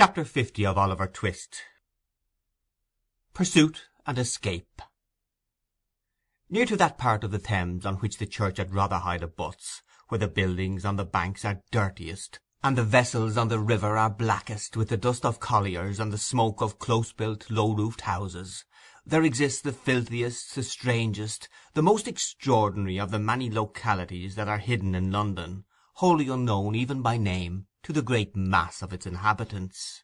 Chapter 50 of Oliver Twist Pursuit and Escape Near to that part of the Thames on which the church at Rotherhide abuts, where the buildings on the banks are dirtiest, and the vessels on the river are blackest with the dust of colliers and the smoke of close-built low-roofed houses, there exists the filthiest, the strangest, the most extraordinary of the many localities that are hidden in London, wholly unknown even by name, to the great mass of its inhabitants.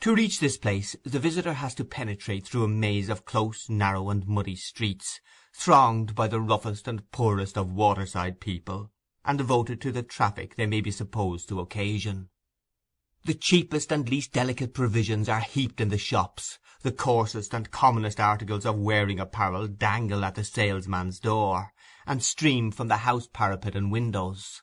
To reach this place the visitor has to penetrate through a maze of close, narrow, and muddy streets, thronged by the roughest and poorest of waterside people, and devoted to the traffic they may be supposed to occasion. The cheapest and least delicate provisions are heaped in the shops, the coarsest and commonest articles of wearing apparel dangle at the salesman's door, and stream from the house parapet and windows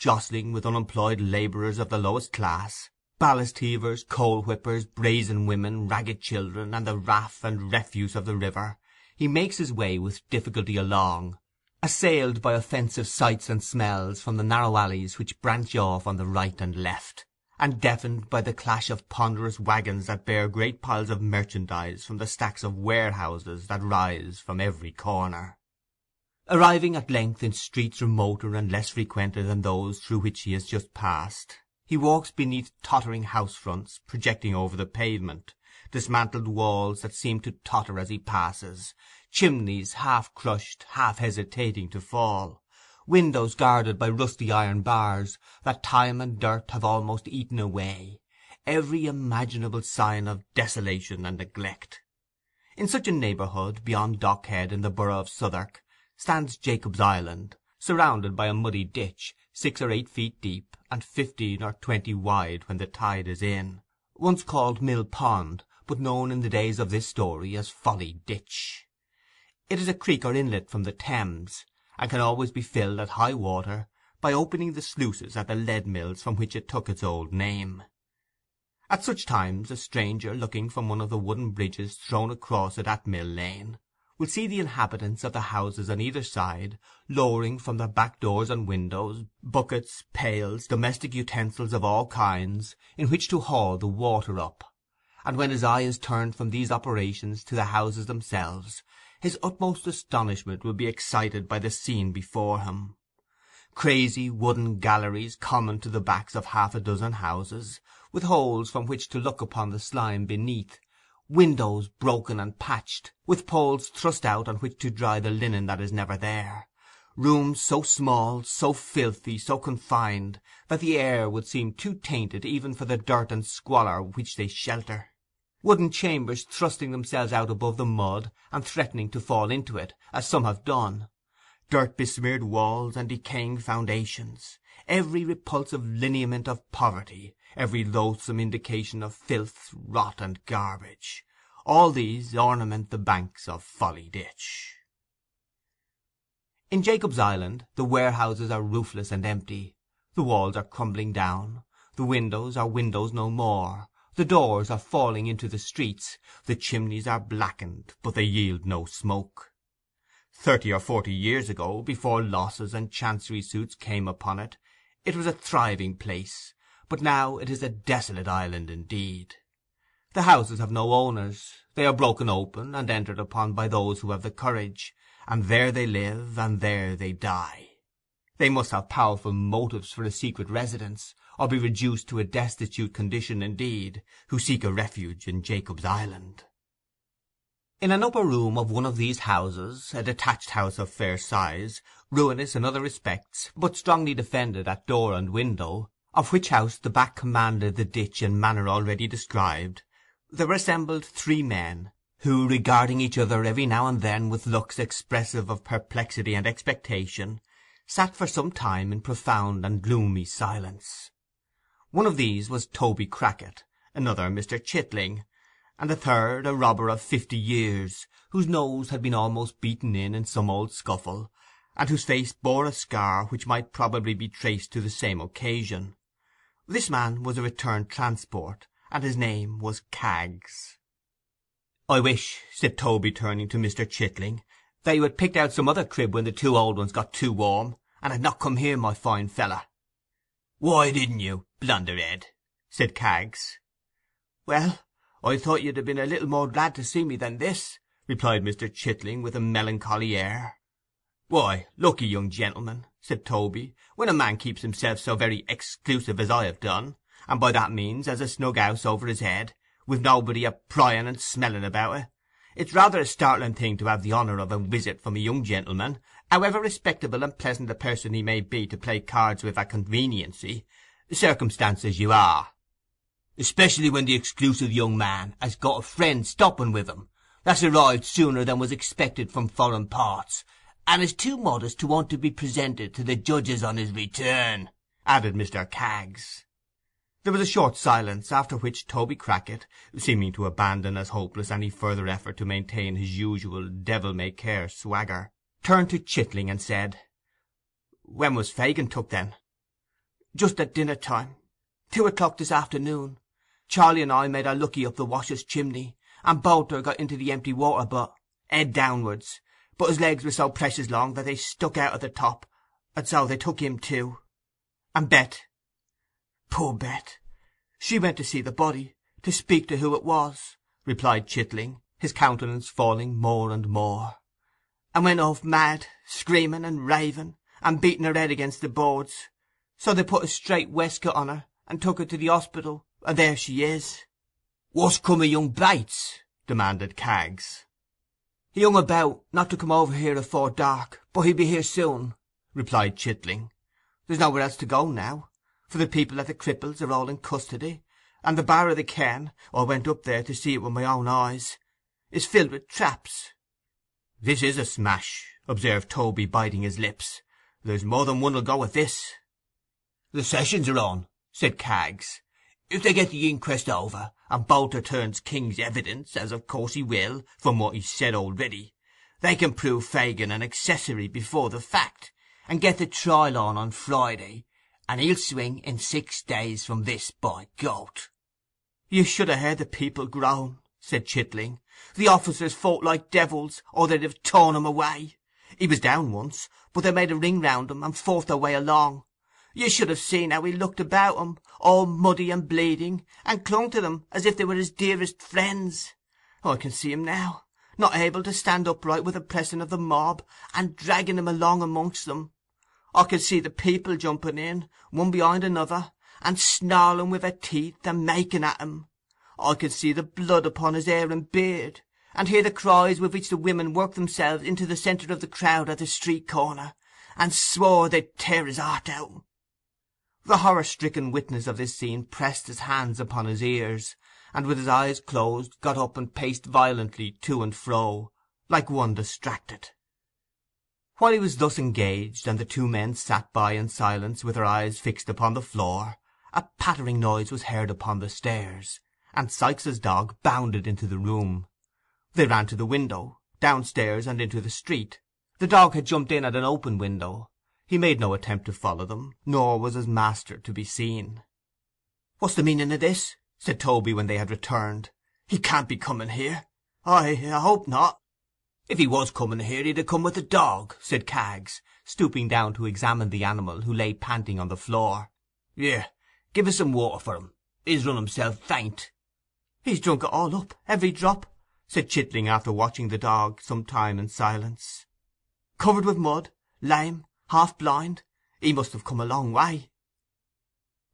jostling with unemployed labourers of the lowest class, ballast heavers, coal whippers, brazen women, ragged children, and the raff and refuse of the river, he makes his way with difficulty along, assailed by offensive sights and smells from the narrow alleys which branch off on the right and left, and deafened by the clash of ponderous waggons that bear great piles of merchandise from the stacks of warehouses that rise from every corner. Arriving at length in streets remoter and less frequented than those through which he has just passed, he walks beneath tottering house fronts projecting over the pavement, dismantled walls that seem to totter as he passes, chimneys half crushed, half hesitating to fall, windows guarded by rusty iron bars that time and dirt have almost eaten away, every imaginable sign of desolation and neglect. In such a neighbourhood, beyond Dockhead in the borough of Southwark, stands Jacob's Island, surrounded by a muddy ditch, six or eight feet deep, and fifteen or twenty wide when the tide is in, once called Mill Pond, but known in the days of this story as Folly Ditch. It is a creek or inlet from the Thames, and can always be filled at high water by opening the sluices at the lead mills from which it took its old name. At such times a stranger looking from one of the wooden bridges thrown across it at Mill Lane will see the inhabitants of the houses on either side lowering from their back doors and windows buckets, pails, domestic utensils of all kinds, in which to haul the water up; and when his eye is turned from these operations to the houses themselves, his utmost astonishment will be excited by the scene before him. Crazy wooden galleries common to the backs of half a dozen houses, with holes from which to look upon the slime beneath, windows broken and patched, with poles thrust out on which to dry the linen that is never there; rooms so small, so filthy, so confined, that the air would seem too tainted even for the dirt and squalor which they shelter; wooden chambers thrusting themselves out above the mud, and threatening to fall into it, as some have done; dirt besmeared walls, and decaying foundations every repulsive lineament of poverty, every loathsome indication of filth, rot, and garbage. All these ornament the banks of Folly Ditch. In Jacob's Island the warehouses are roofless and empty, the walls are crumbling down, the windows are windows no more, the doors are falling into the streets, the chimneys are blackened, but they yield no smoke. Thirty or forty years ago, before losses and chancery suits came upon it, it was a thriving place, but now it is a desolate island indeed. The houses have no owners; they are broken open, and entered upon by those who have the courage, and there they live, and there they die. They must have powerful motives for a secret residence, or be reduced to a destitute condition indeed, who seek a refuge in Jacob's Island. In an upper room of one of these houses, a detached house of fair size, ruinous in other respects, but strongly defended at door and window, of which house the back commanded the ditch in manner already described, there were assembled three men, who, regarding each other every now and then with looks expressive of perplexity and expectation, sat for some time in profound and gloomy silence. One of these was Toby Crackit, another Mr. Chitling, and the third a robber of fifty years, whose nose had been almost beaten in in some old scuffle, and whose face bore a scar which might probably be traced to the same occasion. This man was a returned transport, and his name was Caggs. "I wish," said Toby, turning to Mr. Chitling, "that you had picked out some other crib when the two old ones got too warm, and had not come here, my fine feller." "Why didn't you, blunderhead?" said Caggs. "Well, "I thought you'd ha' been a little more glad to see me than this," replied Mr. Chitling with a melancholy air. "Why, lucky young gentleman," said Toby, "when a man keeps himself so very exclusive as I have done, and by that means has a snug house over his head, with nobody a prying and smelling about it, it's rather a startling thing to have the honour of a visit from a young gentleman, however respectable and pleasant a person he may be to play cards with at conveniency, circumstanced as you are especially when the exclusive young man has got a friend stopping with him, that's arrived sooner than was expected from foreign parts, and is too modest to want to be presented to the judges on his return, added Mr. Kaggs. There was a short silence, after which Toby Crackit, seeming to abandon as hopeless any further effort to maintain his usual devil-may-care swagger, turned to Chitling and said, "'When was Fagin took, then?' "'Just at dinner-time. Two o'clock this afternoon. Charley and I made a lucky up the wash's chimney, and Boter got into the empty water butt, head downwards, but his legs were so precious long that they stuck out at the top, and so they took him too. And Bet, poor Bet, she went to see the body, to speak to who it was, replied Chitling, his countenance falling more and more, and went off mad, screaming and raving, and beating her head against the boards. So they put a straight waistcoat on her, and took her to the hospital, and there she is." "What's come o' young Bates? demanded Kaggs. "He hung about, not to come over here afore dark, but he'll be here soon," replied Chitling. "There's nowhere else to go now, for the people at the Cripples are all in custody, and the bar o' the ken—I went up there to see it with my own eyes—is filled with traps." "This is a smash," observed Toby, biting his lips. "There's more than one 'll go at this." "The sessions are on," said Kaggs. If they get the inquest over, and Boulter turns King's evidence, as of course he will, from what he's said already, they can prove Fagin an accessory before the fact, and get the trial on on Friday, and he'll swing in six days from this, by goat. You should have heard the people groan, said Chitling. The officers fought like devils, or they'd have torn him away. He was down once, but they made a ring round him and fought their way along, you should have seen how he looked about him, all muddy and bleeding, and clung to them as if they were his dearest friends. Oh, I can see him now, not able to stand upright with the pressing of the mob, and dragging him along amongst them. I could see the people jumping in, one behind another, and snarling with their teeth and making at him. I could see the blood upon his hair and beard, and hear the cries with which the women worked themselves into the centre of the crowd at the street corner, and swore they'd tear his heart out. The horror stricken witness of this scene pressed his hands upon his ears, and with his eyes closed got up and paced violently to and fro, like one distracted. While he was thus engaged, and the two men sat by in silence with their eyes fixed upon the floor, a pattering noise was heard upon the stairs, and Sykes's dog bounded into the room. They ran to the window, downstairs, and into the street. The dog had jumped in at an open window, he made no attempt to follow them, nor was his master to be seen. "What's the meaning o' this?" said Toby, when they had returned. "He can't be coming here. I—I hope not." "If he was coming here, he'd ha' come with the dog," said Kaggs, stooping down to examine the animal, who lay panting on the floor. "Here, give us some water for him. He's run himself faint." "He's drunk it all up—every drop," said Chitling, after watching the dog some time in silence. "Covered with mud, lame, half blind. He must have come a long way."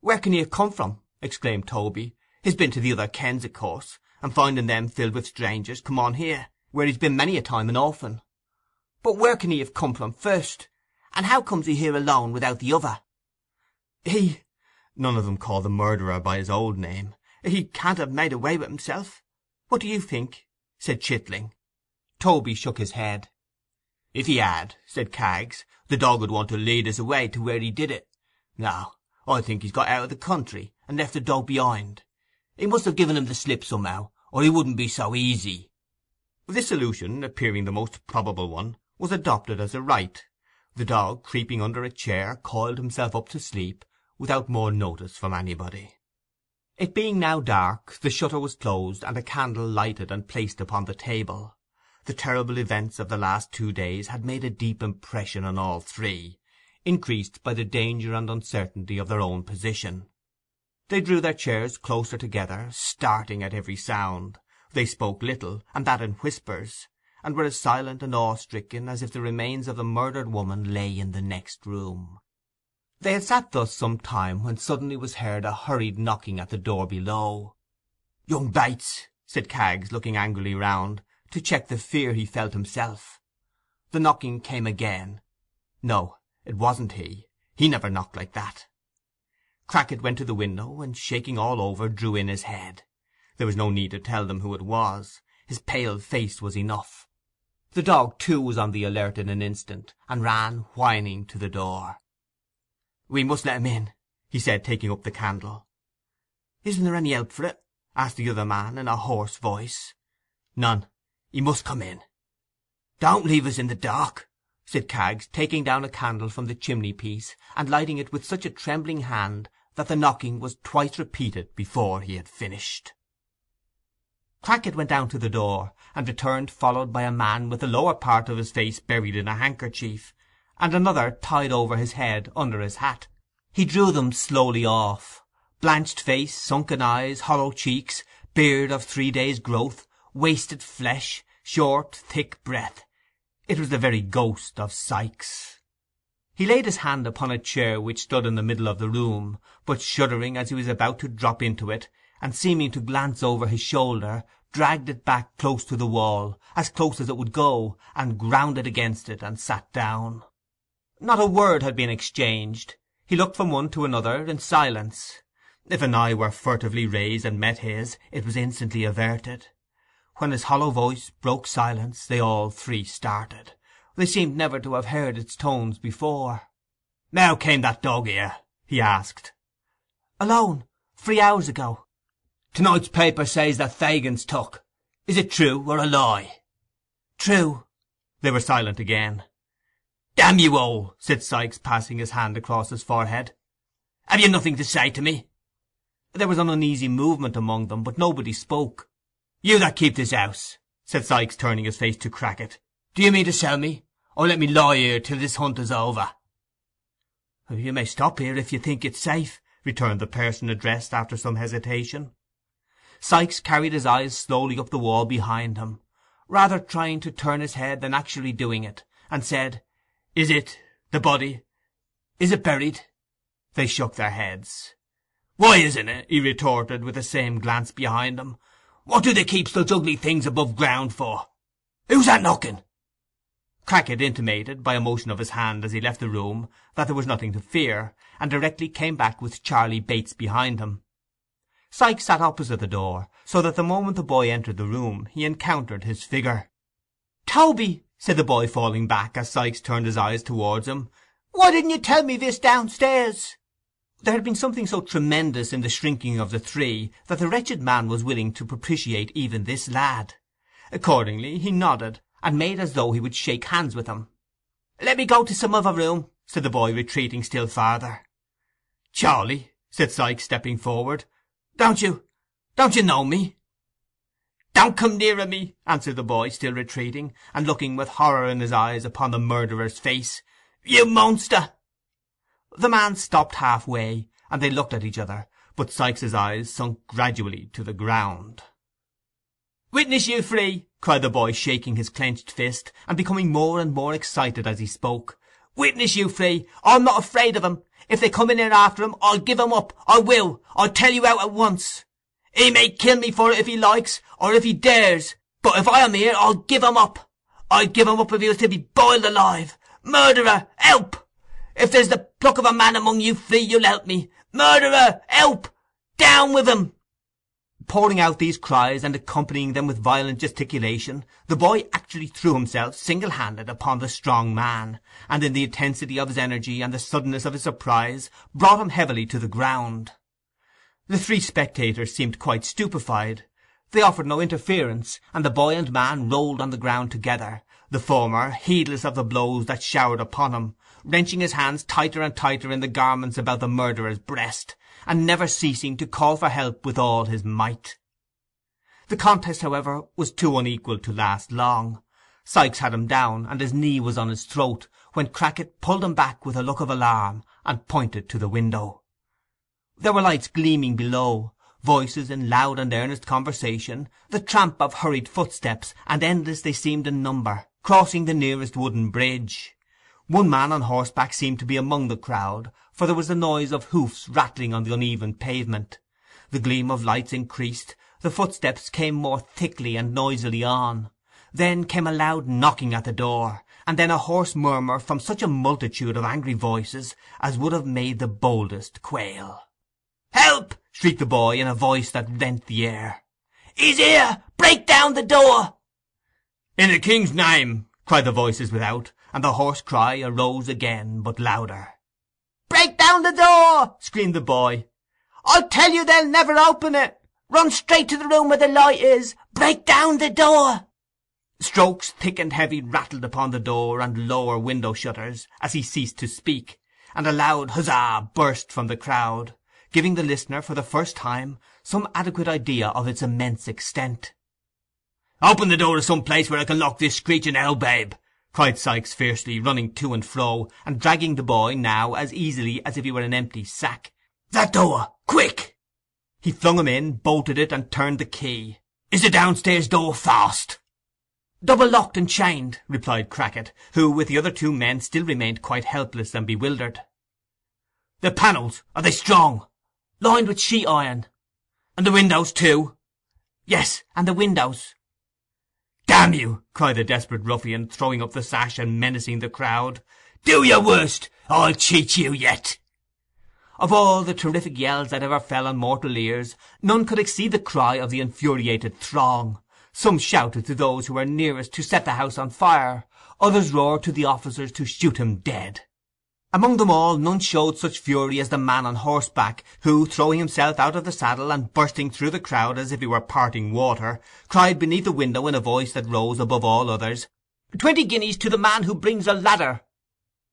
"Where can he have come from?" exclaimed Toby. "He's been to the other kens, of course, and finding them filled with strangers, come on here, where he's been many a time an orphan. But where can he have come from first? And how comes he here alone without the other?" "He—" None of them call the murderer by his old name. "He can't have made away with himself. What do you think?" said Chitling. Toby shook his head. "If he had," said Kaggs, the dog 'ud want to lead us away to where he did it. Now, I think he's got out of the country, and left the dog behind. He must have given him the slip somehow, or he wouldn't be so easy. This solution, appearing the most probable one, was adopted as a right. The dog, creeping under a chair, coiled himself up to sleep, without more notice from anybody. It being now dark, the shutter was closed, and a candle lighted and placed upon the table. The terrible events of the last two days had made a deep impression on all three, increased by the danger and uncertainty of their own position. They drew their chairs closer together, starting at every sound; they spoke little, and that in whispers, and were as silent and awe-stricken as if the remains of the murdered woman lay in the next room. They had sat thus some time when suddenly was heard a hurried knocking at the door below. "Young Bates," said Kaggs, looking angrily round to check the fear he felt himself. The knocking came again. No, it wasn't he. He never knocked like that. Crackit went to the window, and shaking all over, drew in his head. There was no need to tell them who it was. His pale face was enough. The dog, too, was on the alert in an instant, and ran, whining, to the door. "We must let him in," he said, taking up the candle. "Isn't there any help for it?" asked the other man, in a hoarse voice. "None," He must come in." "Don't leave us in the dark," said Caggs, taking down a candle from the chimney piece, and lighting it with such a trembling hand that the knocking was twice repeated before he had finished. Crackit went down to the door, and returned followed by a man with the lower part of his face buried in a handkerchief, and another tied over his head under his hat. He drew them slowly off. Blanched face, sunken eyes, hollow cheeks, beard of three days' growth, wasted flesh, short, thick breath. It was the very ghost of Sykes. He laid his hand upon a chair which stood in the middle of the room, but shuddering as he was about to drop into it, and seeming to glance over his shoulder, dragged it back close to the wall, as close as it would go, and ground it against it, and sat down. Not a word had been exchanged. He looked from one to another in silence. If an eye were furtively raised and met his, it was instantly averted. When his hollow voice broke silence they all three started. They seemed never to have heard its tones before. "How came that dog here?" he asked. "Alone. Three hours ago." "Tonight's paper says that Fagin's took. Is it true or a lie?" "True." They were silent again. "Damn you all!" said Sykes, passing his hand across his forehead. "Have you nothing to say to me?" There was an uneasy movement among them, but nobody spoke. "You that keep this house," said Sikes, turning his face to Crackit, "do you mean to sell me, or let me lie here till this hunt is over?" "You may stop here if you think it safe," returned the person addressed, after some hesitation. Sikes carried his eyes slowly up the wall behind him, rather trying to turn his head than actually doing it, and said, "Is it—the body—is it buried?" They shook their heads. "Why isn't it?" he retorted, with the same glance behind him. What do they keep such ugly things above ground for? Who's that knocking? Crackit intimated, by a motion of his hand as he left the room, that there was nothing to fear, and directly came back with Charley Bates behind him. Sykes sat opposite the door, so that the moment the boy entered the room he encountered his figure. "Toby," said the boy, falling back as Sykes turned his eyes towards him, "why didn't you tell me this downstairs?" There had been something so tremendous in the shrinking of the three that the wretched man was willing to propitiate even this lad. Accordingly he nodded, and made as though he would shake hands with him. "Let me go to some other room," said the boy, retreating still farther. "Charlie," said Sykes, stepping forward, "don't you, don't you know me?" "Don't come nearer me!" answered the boy, still retreating, and looking with horror in his eyes upon the murderer's face. "You monster! The man stopped half way, and they looked at each other, but Sykes's eyes sunk gradually to the ground. "Witness you three!" cried the boy, shaking his clenched fist, and becoming more and more excited as he spoke. "Witness you three! I'm not afraid of 'em. If they come in here after him, I'll give 'em up. I will. I'll tell you out at once. He may kill me for it if he likes, or if he dares, but if I am here, I'll give 'em up. I'd give 'em up if he was to be boiled alive. Murderer! Help!" If there's the pluck of a man among you three, you'll help me! Murderer! Help! Down with him!" Pouring out these cries, and accompanying them with violent gesticulation, the boy actually threw himself single-handed upon the strong man, and in the intensity of his energy and the suddenness of his surprise brought him heavily to the ground. The three spectators seemed quite stupefied. They offered no interference, and the boy and man rolled on the ground together, the former heedless of the blows that showered upon him, wrenching his hands tighter and tighter in the garments about the murderer's breast, and never ceasing to call for help with all his might. The contest, however, was too unequal to last long. Sykes had him down, and his knee was on his throat, when Crackit pulled him back with a look of alarm, and pointed to the window. There were lights gleaming below, voices in loud and earnest conversation, the tramp of hurried footsteps, and endless they seemed in number, crossing the nearest wooden bridge. One man on horseback seemed to be among the crowd, for there was the noise of hoofs rattling on the uneven pavement. The gleam of lights increased, the footsteps came more thickly and noisily on. Then came a loud knocking at the door, and then a hoarse murmur from such a multitude of angry voices as would have made the boldest quail. "Help!" shrieked the boy in a voice that rent the air. "He's here! Break down the door!" "In the king's name!" cried the voices without and the hoarse cry arose again, but louder. "'Break down the door!' screamed the boy. "'I tell you they'll never open it! Run straight to the room where the light is! Break down the door!' Strokes thick and heavy rattled upon the door and lower window shutters as he ceased to speak, and a loud huzzah burst from the crowd, giving the listener for the first time some adequate idea of its immense extent. "'Open the door to some place where I can lock this screeching owl babe!' cried Sykes fiercely, running to and fro, and dragging the boy now as easily as if he were an empty sack. "That door! Quick!" He flung him in, bolted it, and turned the key. "Is the downstairs door fast?" "Double locked and chained," replied Crackit, who, with the other two men, still remained quite helpless and bewildered. "The panels, are they strong?" "Lined with sheet iron." "And the windows too?" "Yes, and the windows. 'Damn you!' cried the desperate ruffian, throwing up the sash and menacing the crowd. "Do your worst! I'll cheat you yet!' Of all the terrific yells that ever fell on mortal ears, none could exceed the cry of the infuriated throng. Some shouted to those who were nearest to set the house on fire; others roared to the officers to shoot him dead. Among them all none showed such fury as the man on horseback, who, throwing himself out of the saddle, and bursting through the crowd as if he were parting water, cried beneath the window in a voice that rose above all others, "Twenty guineas to the man who brings a ladder!"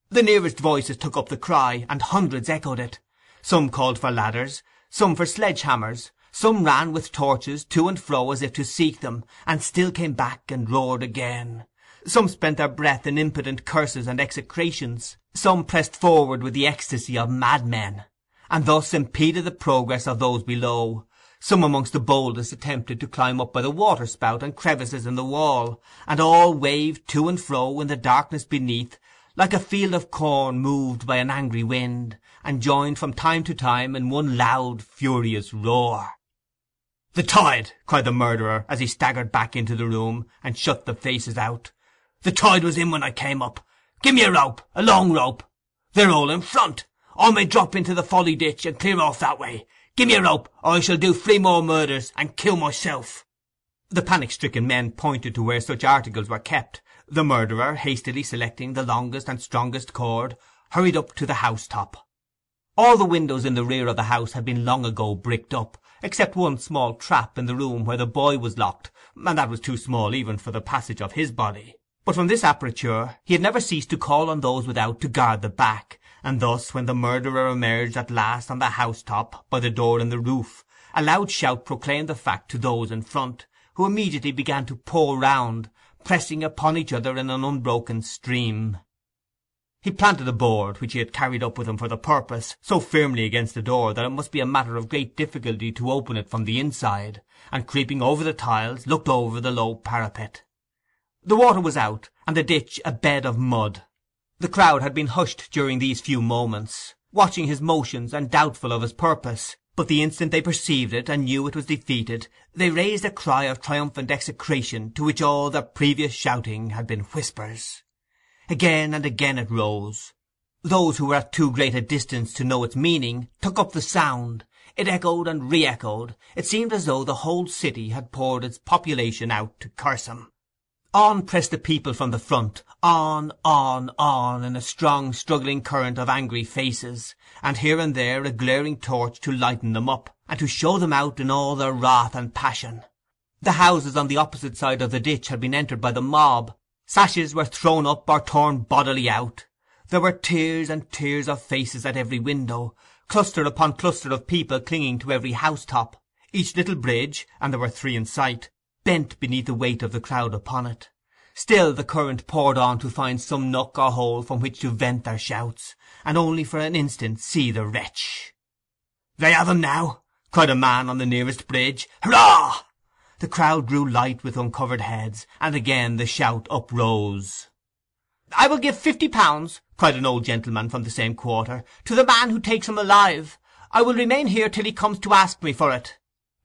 The nearest voices took up the cry, and hundreds echoed it. Some called for ladders, some for sledge-hammers, some ran with torches to and fro as if to seek them, and still came back and roared again. Some spent their breath in impotent curses and execrations. Some pressed forward with the ecstasy of madmen, and thus impeded the progress of those below. Some amongst the boldest attempted to climb up by the waterspout and crevices in the wall, and all waved to and fro in the darkness beneath, like a field of corn moved by an angry wind, and joined from time to time in one loud, furious roar. "The tide!" cried the murderer, as he staggered back into the room, and shut the faces out. "The tide was in when I came up. Give me a rope, a long rope. They're all in front. I may drop into the folly ditch and clear off that way. Give me a rope, or I shall do three more murders and kill myself. The panic-stricken men pointed to where such articles were kept. The murderer, hastily selecting the longest and strongest cord, hurried up to the housetop. All the windows in the rear of the house had been long ago bricked up, except one small trap in the room where the boy was locked, and that was too small even for the passage of his body. But from this aperture he had never ceased to call on those without to guard the back, and thus, when the murderer emerged at last on the housetop by the door in the roof, a loud shout proclaimed the fact to those in front, who immediately began to pour round, pressing upon each other in an unbroken stream. He planted a board, which he had carried up with him for the purpose, so firmly against the door that it must be a matter of great difficulty to open it from the inside, and creeping over the tiles, looked over the low parapet. The water was out, and the ditch a bed of mud. The crowd had been hushed during these few moments, watching his motions and doubtful of his purpose, but the instant they perceived it and knew it was defeated, they raised a cry of triumphant execration to which all their previous shouting had been whispers. Again and again it rose. Those who were at too great a distance to know its meaning took up the sound. It echoed and re-echoed. It seemed as though the whole city had poured its population out to curse him. On pressed the people from the front, on, on, on, in a strong struggling current of angry faces, and here and there a glaring torch to lighten them up, and to show them out in all their wrath and passion. The houses on the opposite side of the ditch had been entered by the mob. Sashes were thrown up or torn bodily out. There were tears and tears of faces at every window, cluster upon cluster of people clinging to every housetop. Each little bridge, and there were three in sight, bent beneath the weight of the crowd upon it. Still the current poured on to find some nook or hole from which to vent their shouts, and only for an instant see the wretch. "They have him now!" cried a man on the nearest bridge. "Hurrah!" The crowd grew light with uncovered heads, and again the shout uprose. "I will give fifty pounds," cried an old gentleman from the same quarter, "to the man who takes him alive. I will remain here till he comes to ask me for it."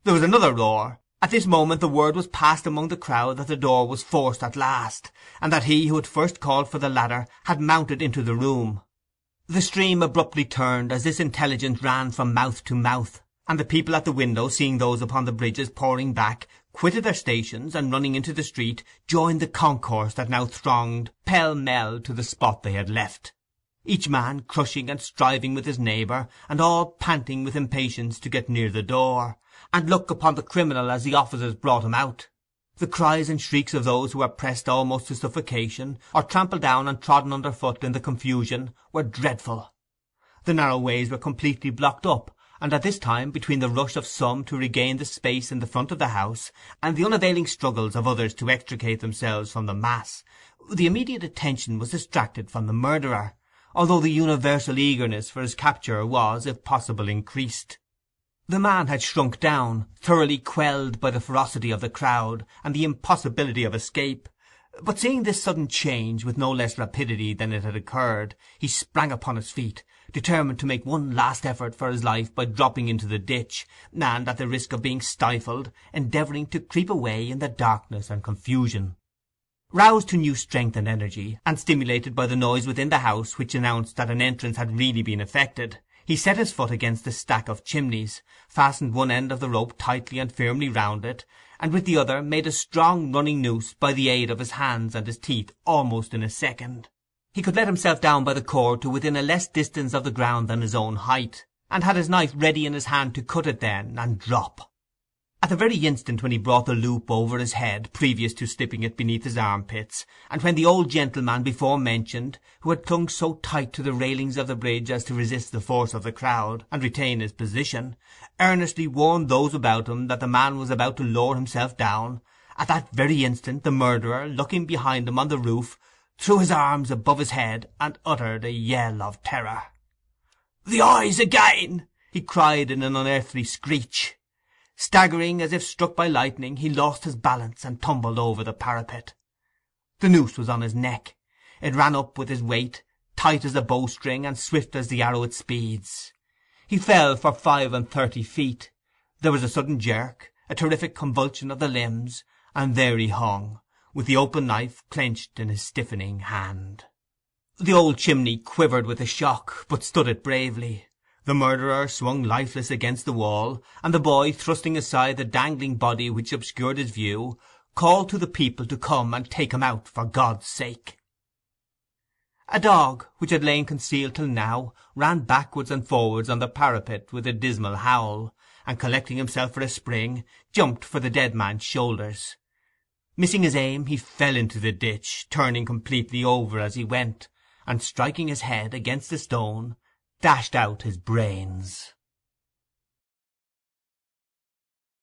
There was another roar. At this moment the word was passed among the crowd that the door was forced at last, and that he who had first called for the ladder had mounted into the room. The stream abruptly turned as this intelligence ran from mouth to mouth, and the people at the window, seeing those upon the bridges pouring back, quitted their stations, and running into the street, joined the concourse that now thronged pell-mell to the spot they had left each man crushing and striving with his neighbour, and all panting with impatience to get near the door, and look upon the criminal as the officers brought him out. The cries and shrieks of those who were pressed almost to suffocation, or trampled down and trodden under foot in the confusion, were dreadful. The narrow ways were completely blocked up, and at this time between the rush of some to regain the space in the front of the house, and the unavailing struggles of others to extricate themselves from the mass, the immediate attention was distracted from the murderer, although the universal eagerness for his capture was, if possible, increased. The man had shrunk down, thoroughly quelled by the ferocity of the crowd and the impossibility of escape; but seeing this sudden change with no less rapidity than it had occurred, he sprang upon his feet, determined to make one last effort for his life by dropping into the ditch, and, at the risk of being stifled, endeavouring to creep away in the darkness and confusion. Roused to new strength and energy, and stimulated by the noise within the house which announced that an entrance had really been effected, he set his foot against the stack of chimneys, fastened one end of the rope tightly and firmly round it, and with the other made a strong running noose by the aid of his hands and his teeth almost in a second. He could let himself down by the cord to within a less distance of the ground than his own height, and had his knife ready in his hand to cut it then, and drop. At the very instant when he brought the loop over his head previous to slipping it beneath his armpits, and when the old gentleman before mentioned, who had clung so tight to the railings of the bridge as to resist the force of the crowd and retain his position, earnestly warned those about him that the man was about to lower himself down, at that very instant the murderer, looking behind him on the roof, threw his arms above his head and uttered a yell of terror. "The eyes again!" he cried in an unearthly screech. Staggering as if struck by lightning, he lost his balance and tumbled over the parapet. The noose was on his neck. It ran up with his weight, tight as a bowstring and swift as the arrow it speeds. He fell for five and thirty feet. There was a sudden jerk, a terrific convulsion of the limbs, and there he hung, with the open knife clenched in his stiffening hand. The old chimney quivered with the shock, but stood it bravely. The murderer swung lifeless against the wall, and the boy, thrusting aside the dangling body which obscured his view, called to the people to come and take him out for God's sake. A dog, which had lain concealed till now, ran backwards and forwards on the parapet with a dismal howl, and collecting himself for a spring, jumped for the dead man's shoulders. Missing his aim, he fell into the ditch, turning completely over as he went, and striking his head against a stone, dashed out his brains.